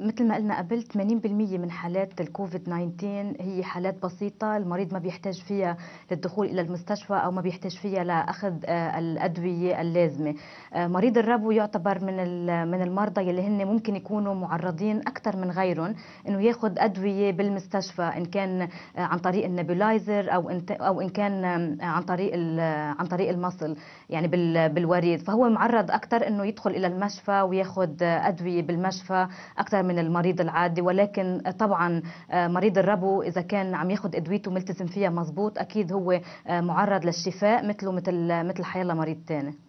مثل ما قلنا قبل 80% من حالات الكوفيد 19 هي حالات بسيطة المريض ما بيحتاج فيها للدخول إلى المستشفى أو ما بيحتاج فيها لأخذ آه، الأدوية اللازمة آه، مريض الربو يعتبر من من المرضى يلي هن ممكن يكونوا معرضين أكثر من غيرهم إنه ياخذ أدوية بالمستشفى إن كان آه، عن طريق النبولايزر أو أو إن كان عن طريق عن طريق المصل يعني بالوريد فهو معرض أكثر إنه يدخل إلى المشفى وياخذ أدوية بالمشفى اكثر من المريض العادي ولكن طبعا آه، مريض الربو اذا كان عم ياخذ ادويته ملتزم فيها مزبوط اكيد هو آه، معرض للشفاء مثله مثل آه، مثل حيلا مريض ثاني